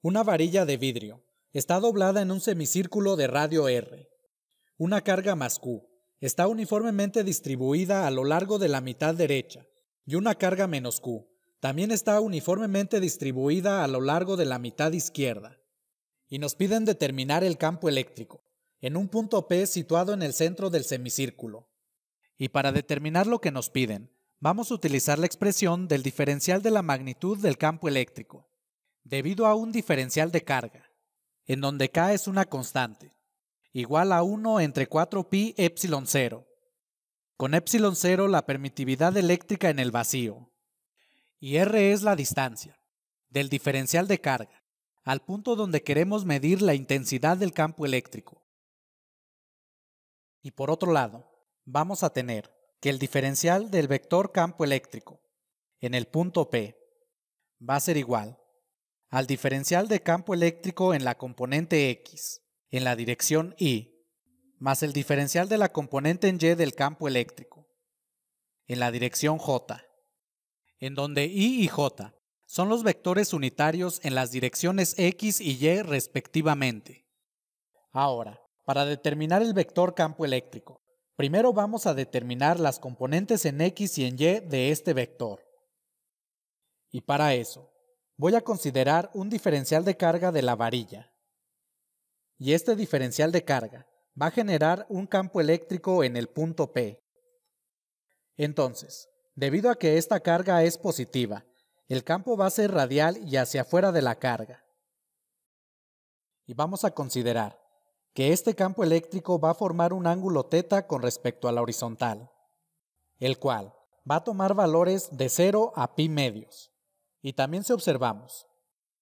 Una varilla de vidrio. Está doblada en un semicírculo de radio R. Una carga más Q. Está uniformemente distribuida a lo largo de la mitad derecha. Y una carga menos Q. También está uniformemente distribuida a lo largo de la mitad izquierda. Y nos piden determinar el campo eléctrico, en un punto P situado en el centro del semicírculo. Y para determinar lo que nos piden, vamos a utilizar la expresión del diferencial de la magnitud del campo eléctrico debido a un diferencial de carga, en donde K es una constante, igual a 1 entre 4pi epsilon 0. Con epsilon 0 la permitividad eléctrica en el vacío. Y R es la distancia, del diferencial de carga, al punto donde queremos medir la intensidad del campo eléctrico. Y por otro lado, vamos a tener que el diferencial del vector campo eléctrico en el punto P va a ser igual al diferencial de campo eléctrico en la componente X, en la dirección Y, más el diferencial de la componente en Y del campo eléctrico, en la dirección J, en donde I y J son los vectores unitarios en las direcciones X y Y respectivamente. Ahora, para determinar el vector campo eléctrico, primero vamos a determinar las componentes en X y en Y de este vector. Y para eso, voy a considerar un diferencial de carga de la varilla. Y este diferencial de carga va a generar un campo eléctrico en el punto P. Entonces, debido a que esta carga es positiva, el campo va a ser radial y hacia afuera de la carga. Y vamos a considerar que este campo eléctrico va a formar un ángulo θ con respecto a la horizontal, el cual va a tomar valores de 0 a pi medios. Y también si observamos,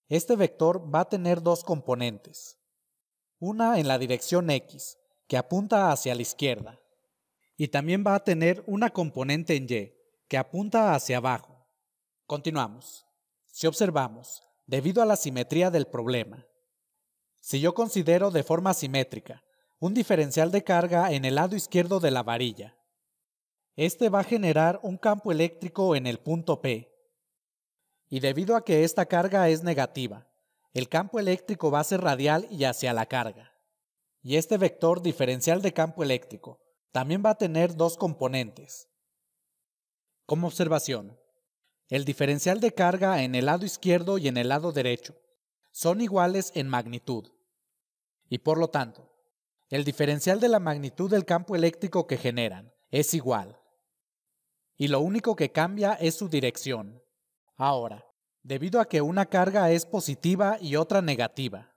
este vector va a tener dos componentes. Una en la dirección x, que apunta hacia la izquierda. Y también va a tener una componente en y, que apunta hacia abajo. Continuamos. Si observamos, debido a la simetría del problema, si yo considero de forma simétrica un diferencial de carga en el lado izquierdo de la varilla, este va a generar un campo eléctrico en el punto P y debido a que esta carga es negativa, el campo eléctrico va a ser radial y hacia la carga. Y este vector diferencial de campo eléctrico también va a tener dos componentes. Como observación, el diferencial de carga en el lado izquierdo y en el lado derecho son iguales en magnitud. Y por lo tanto, el diferencial de la magnitud del campo eléctrico que generan es igual. Y lo único que cambia es su dirección. Ahora, debido a que una carga es positiva y otra negativa.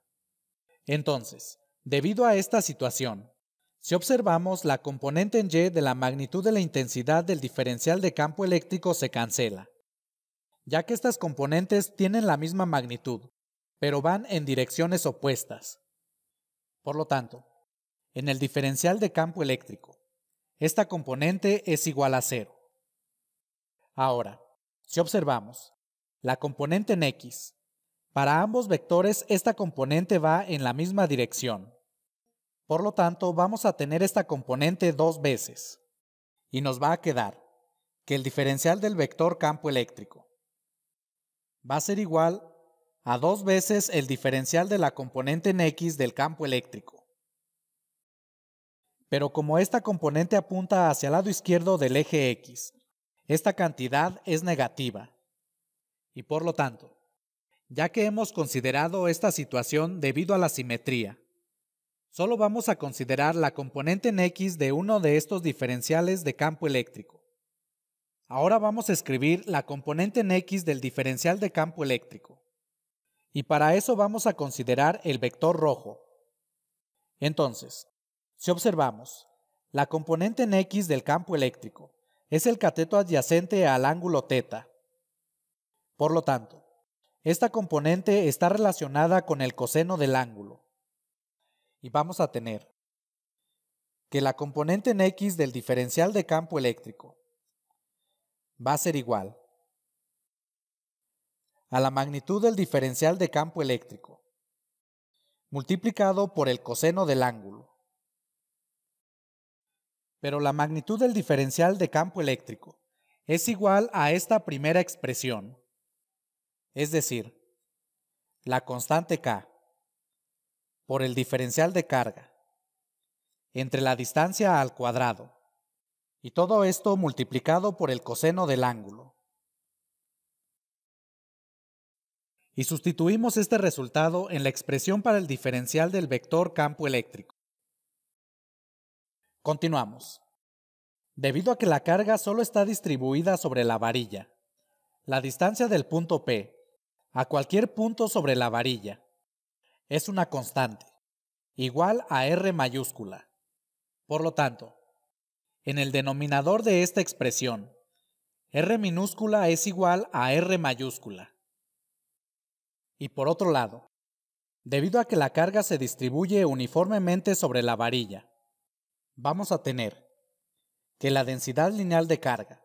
Entonces, debido a esta situación, si observamos la componente en Y de la magnitud de la intensidad del diferencial de campo eléctrico se cancela, ya que estas componentes tienen la misma magnitud, pero van en direcciones opuestas. Por lo tanto, en el diferencial de campo eléctrico, esta componente es igual a cero. Ahora, si observamos la componente en x, para ambos vectores esta componente va en la misma dirección. Por lo tanto, vamos a tener esta componente dos veces. Y nos va a quedar que el diferencial del vector campo eléctrico va a ser igual a dos veces el diferencial de la componente en x del campo eléctrico. Pero como esta componente apunta hacia el lado izquierdo del eje x, esta cantidad es negativa y por lo tanto, ya que hemos considerado esta situación debido a la simetría, solo vamos a considerar la componente en X de uno de estos diferenciales de campo eléctrico. Ahora vamos a escribir la componente en X del diferencial de campo eléctrico. Y para eso vamos a considerar el vector rojo. Entonces, si observamos, la componente en X del campo eléctrico es el cateto adyacente al ángulo θ. Por lo tanto, esta componente está relacionada con el coseno del ángulo. Y vamos a tener que la componente en X del diferencial de campo eléctrico va a ser igual a la magnitud del diferencial de campo eléctrico multiplicado por el coseno del ángulo pero la magnitud del diferencial de campo eléctrico es igual a esta primera expresión, es decir, la constante K por el diferencial de carga entre la distancia al cuadrado, y todo esto multiplicado por el coseno del ángulo. Y sustituimos este resultado en la expresión para el diferencial del vector campo eléctrico. Continuamos. Debido a que la carga solo está distribuida sobre la varilla, la distancia del punto P a cualquier punto sobre la varilla es una constante, igual a R mayúscula. Por lo tanto, en el denominador de esta expresión, R minúscula es igual a R mayúscula. Y por otro lado, debido a que la carga se distribuye uniformemente sobre la varilla, vamos a tener que la densidad lineal de carga,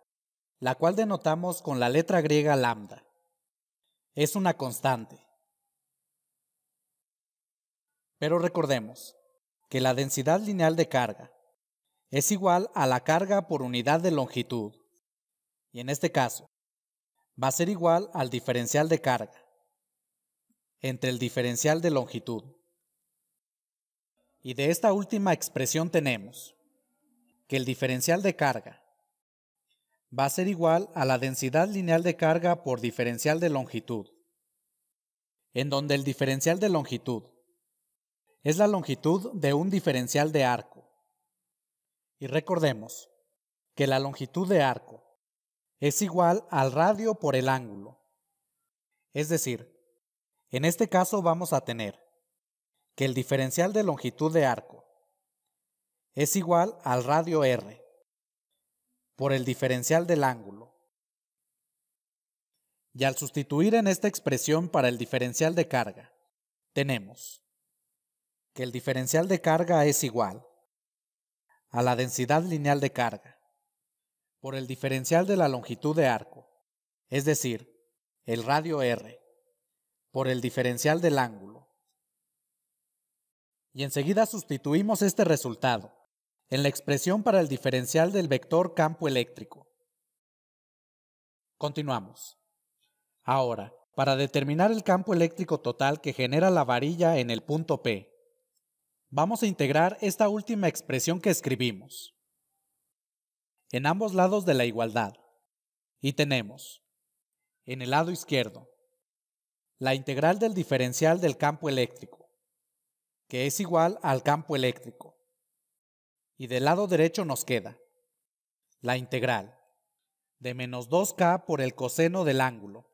la cual denotamos con la letra griega lambda, es una constante. Pero recordemos que la densidad lineal de carga es igual a la carga por unidad de longitud, y en este caso va a ser igual al diferencial de carga entre el diferencial de longitud. Y de esta última expresión tenemos que el diferencial de carga va a ser igual a la densidad lineal de carga por diferencial de longitud, en donde el diferencial de longitud es la longitud de un diferencial de arco. Y recordemos que la longitud de arco es igual al radio por el ángulo. Es decir, en este caso vamos a tener que el diferencial de longitud de arco es igual al radio R por el diferencial del ángulo. Y al sustituir en esta expresión para el diferencial de carga, tenemos que el diferencial de carga es igual a la densidad lineal de carga por el diferencial de la longitud de arco, es decir, el radio R, por el diferencial del ángulo y enseguida sustituimos este resultado en la expresión para el diferencial del vector campo eléctrico. Continuamos. Ahora, para determinar el campo eléctrico total que genera la varilla en el punto P, vamos a integrar esta última expresión que escribimos en ambos lados de la igualdad. Y tenemos, en el lado izquierdo, la integral del diferencial del campo eléctrico que es igual al campo eléctrico. Y del lado derecho nos queda la integral de menos 2k por el coseno del ángulo,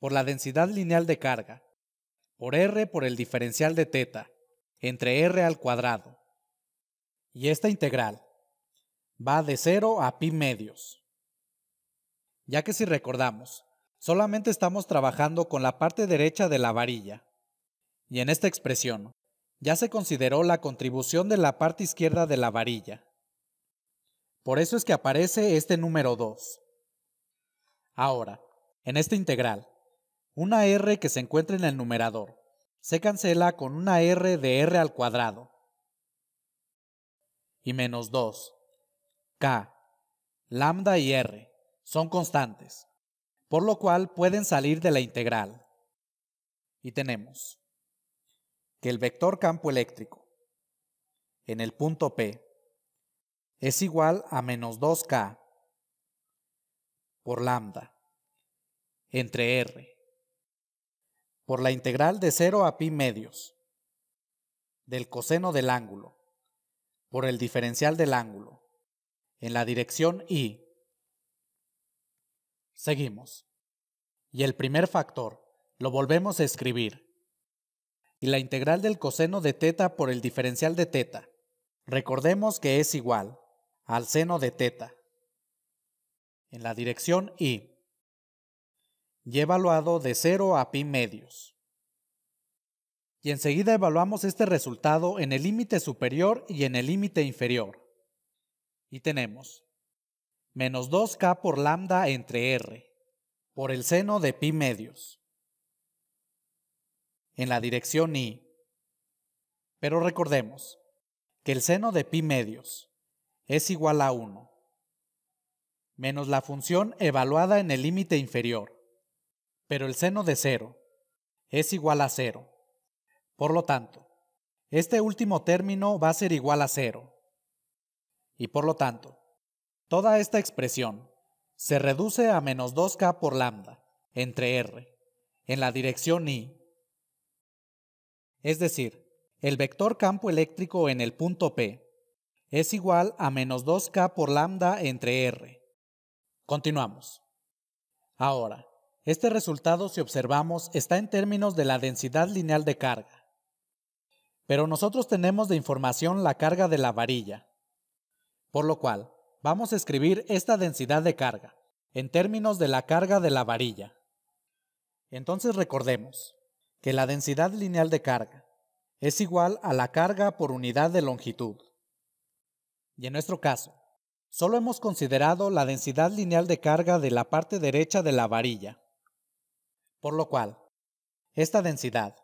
por la densidad lineal de carga, por r por el diferencial de teta, entre r al cuadrado. Y esta integral va de 0 a pi medios. Ya que si recordamos, solamente estamos trabajando con la parte derecha de la varilla. Y en esta expresión, ya se consideró la contribución de la parte izquierda de la varilla. Por eso es que aparece este número 2. Ahora, en esta integral, una r que se encuentra en el numerador se cancela con una r de r al cuadrado y menos 2. k, lambda y r son constantes, por lo cual pueden salir de la integral. Y tenemos el vector campo eléctrico en el punto P es igual a menos 2K por lambda entre R por la integral de 0 a pi medios del coseno del ángulo por el diferencial del ángulo en la dirección I. Seguimos. Y el primer factor lo volvemos a escribir y la integral del coseno de teta por el diferencial de teta. Recordemos que es igual al seno de teta en la dirección y y evaluado de 0 a pi medios. Y enseguida evaluamos este resultado en el límite superior y en el límite inferior. Y tenemos menos 2k por lambda entre r, por el seno de pi medios en la dirección I. Pero recordemos que el seno de pi medios es igual a 1, menos la función evaluada en el límite inferior, pero el seno de 0 es igual a 0. Por lo tanto, este último término va a ser igual a 0. Y por lo tanto, toda esta expresión se reduce a menos 2k por lambda entre r en la dirección i es decir, el vector campo eléctrico en el punto P es igual a menos 2K por lambda entre R. Continuamos. Ahora, este resultado, si observamos, está en términos de la densidad lineal de carga. Pero nosotros tenemos de información la carga de la varilla. Por lo cual, vamos a escribir esta densidad de carga en términos de la carga de la varilla. Entonces recordemos, que la densidad lineal de carga es igual a la carga por unidad de longitud. Y en nuestro caso, solo hemos considerado la densidad lineal de carga de la parte derecha de la varilla. Por lo cual, esta densidad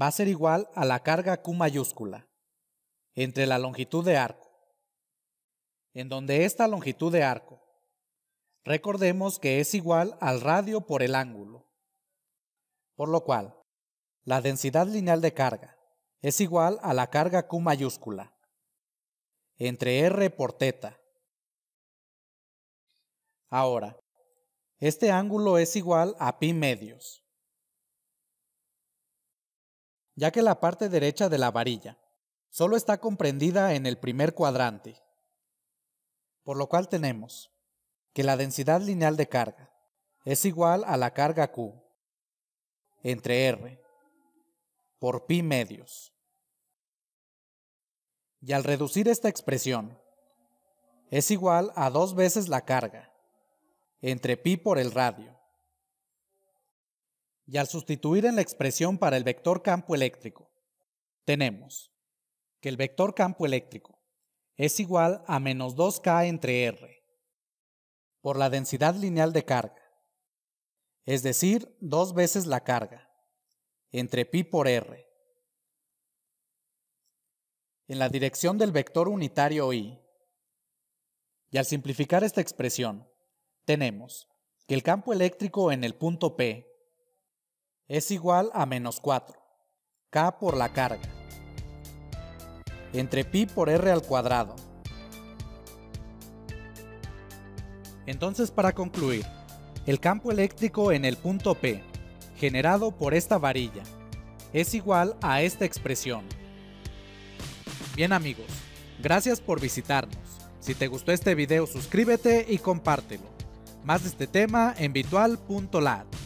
va a ser igual a la carga Q mayúscula entre la longitud de arco, en donde esta longitud de arco, recordemos que es igual al radio por el ángulo. Por lo cual, la densidad lineal de carga es igual a la carga Q mayúscula entre R por teta. Ahora, este ángulo es igual a pi medios, ya que la parte derecha de la varilla solo está comprendida en el primer cuadrante, por lo cual tenemos que la densidad lineal de carga es igual a la carga Q entre R por pi medios. Y al reducir esta expresión, es igual a dos veces la carga, entre pi por el radio. Y al sustituir en la expresión para el vector campo eléctrico, tenemos que el vector campo eléctrico es igual a menos 2k entre r por la densidad lineal de carga, es decir, dos veces la carga entre pi por r. En la dirección del vector unitario i. Y al simplificar esta expresión, tenemos que el campo eléctrico en el punto P es igual a menos 4, K por la carga, entre pi por R al cuadrado. Entonces para concluir, el campo eléctrico en el punto P generado por esta varilla es igual a esta expresión. Bien amigos, gracias por visitarnos. Si te gustó este video suscríbete y compártelo. Más de este tema en virtual.lat.